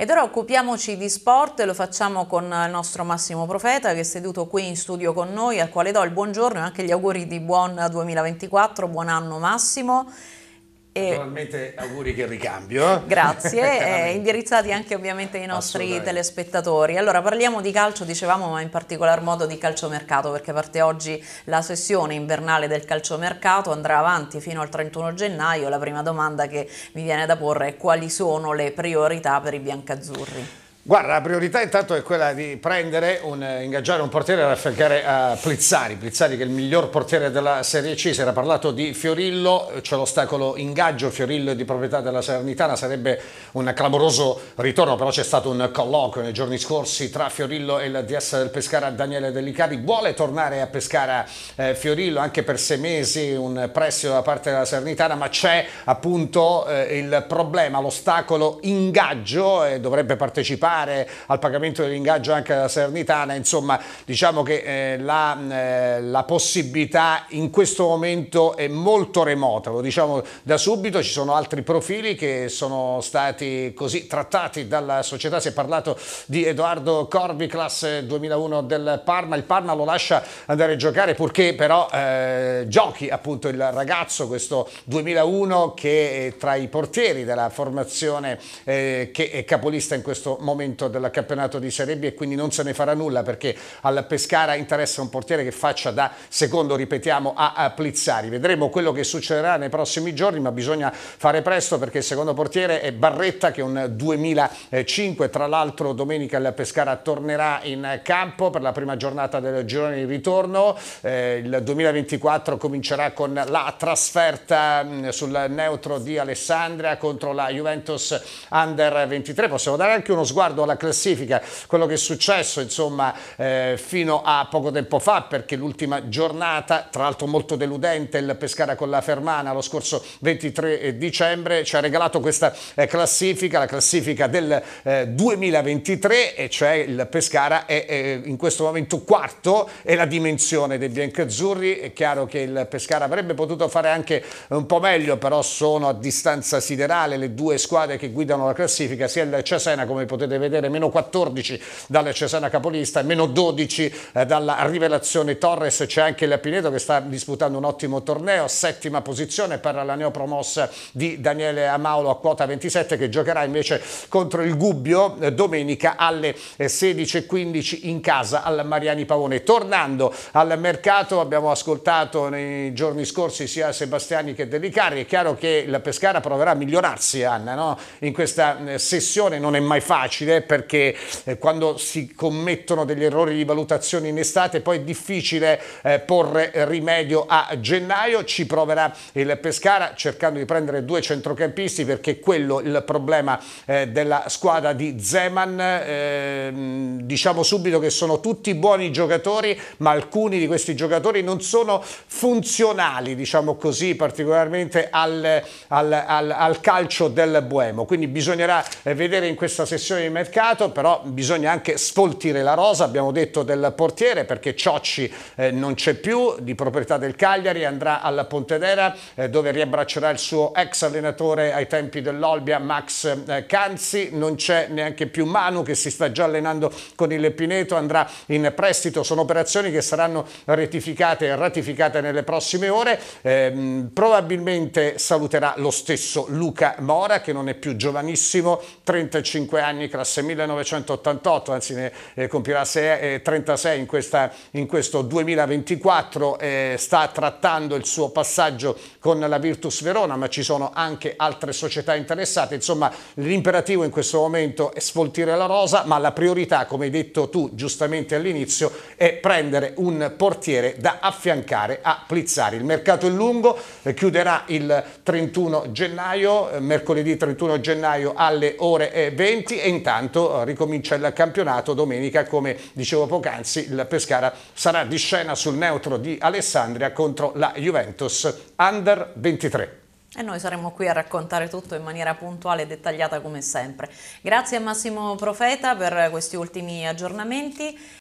Ed ora occupiamoci di sport lo facciamo con il nostro Massimo Profeta che è seduto qui in studio con noi, al quale do il buongiorno e anche gli auguri di buon 2024, buon anno Massimo. Naturalmente auguri che ricambio. Eh. Grazie, eh, indirizzati anche ovviamente ai nostri telespettatori. Allora parliamo di calcio, dicevamo, ma in particolar modo di calciomercato perché parte oggi la sessione invernale del calciomercato, andrà avanti fino al 31 gennaio. La prima domanda che mi viene da porre è quali sono le priorità per i biancazzurri? Guarda, la priorità intanto è quella di prendere, un, eh, ingaggiare un portiere da affiancare a eh, Plizzari. Plizzari che è il miglior portiere della Serie C, si era parlato di Fiorillo, eh, c'è l'ostacolo ingaggio, Fiorillo è di proprietà della Salernitana, sarebbe un clamoroso ritorno, però c'è stato un colloquio nei giorni scorsi tra Fiorillo e la DS del Pescara, Daniele Delicati. Vuole tornare a Pescara eh, Fiorillo anche per sei mesi, un prestito da parte della Salernitana, ma c'è appunto eh, il problema, l'ostacolo ingaggio e dovrebbe partecipare Casolare, al pagamento dell'ingaggio anche alla Sernitana, insomma diciamo che eh, la, eh, la, possibilità in questo momento è molto remota, lo diciamo da subito, ci sono altri profili che sono stati così trattati dalla società, si è parlato di Edoardo Corvi, classe 2001 del Parma, il Parma lo lascia andare a giocare purché però eh, giochi appunto il ragazzo, questo 2001 che è tra i portieri della formazione eh, che è capolista in questo momento momento del campionato di Serie B e quindi non se ne farà nulla perché al Pescara interessa un portiere che faccia da secondo, ripetiamo, a Plizzari. Vedremo quello che succederà nei prossimi giorni, ma bisogna fare presto perché il secondo portiere è Barretta che è un 2005, tra l'altro domenica il Pescara tornerà in campo per la prima giornata del girone di ritorno, eh, il 2024 comincerà con la trasferta mm, sul neutro di Alessandria contro la Juventus Under 23, possiamo dare anche uno sguardo guardo alla classifica, quello che è successo insomma eh, fino a poco tempo fa perché l'ultima giornata, tra l'altro molto deludente, il Pescara con la Fermana lo scorso 23 eh, dicembre ci ha regalato questa eh, classifica, la classifica del eh, 2023 e cioè il Pescara è, è, in questo momento quarto e la dimensione dei biancazzurri, è chiaro che il Pescara avrebbe potuto fare anche un po' meglio, però sono a distanza siderale le due squadre che guidano la classifica, sia il Cesena come potete vedere meno 14 dalla Cesena Capolista meno 12 eh, dalla Rivelazione Torres, c'è anche il Pineto che sta disputando un ottimo torneo, settima posizione per la neopromossa di Daniele Amaulo a quota 27 che giocherà invece contro il Gubbio eh, domenica alle 16.15 eh, in casa al Mariani Pavone. Tornando al mercato abbiamo ascoltato nei giorni scorsi sia Sebastiani che Delicari, è chiaro che la Pescara proverà a migliorarsi Anna no? in questa sessione, non è mai facile difficile perché eh, quando si commettono degli errori di valutazione in estate poi è difficile eh, porre rimedio a gennaio. Ci proverà il Pescara cercando di prendere due centrocampisti perché quello è il problema eh, della squadra di Zeman. Ehm, diciamo subito che sono tutti buoni giocatori ma alcuni di questi giocatori non sono funzionali diciamo così particolarmente al, al, al, al calcio del Boemo. Quindi bisognerà vedere in questa sessione di mercato, però bisogna anche sfoltire la rosa, abbiamo detto del portiere perché Ciocci eh, non c'è più, di proprietà del Cagliari, andrà alla Pontedera eh, dove riabbraccerà il suo ex allenatore ai tempi dell'Olbia Max eh, Canzi, non c'è neanche più Manu che si sta già allenando con il Pineto, andrà in prestito, sono operazioni che saranno rettificate e ratificate nelle prossime ore, ehm, probabilmente saluterà lo stesso Luca Mora che non è più giovanissimo, 35 anni, classificato 1988, anzi ne eh, compirà 36 eh, in, questa, in questo 2024, eh, sta trattando il suo passaggio con la Virtus Verona, ma ci sono anche altre società interessate. Insomma, l'imperativo in questo momento è sfoltire la rosa, ma la priorità, come hai detto tu giustamente all'inizio, è prendere un portiere da affiancare a Plizzari. Il mercato è lungo, eh, chiuderà il 31 gennaio, eh, mercoledì 31 gennaio alle ore 20 eh, e intanto intanto eh, ricomincia il campionato domenica, come dicevo poc'anzi, il Pescara sarà di scena sul neutro di Alessandria contro la Juventus Under 23. E noi saremo qui a raccontare tutto in maniera puntuale e dettagliata come sempre. Grazie a Massimo Profeta per questi ultimi aggiornamenti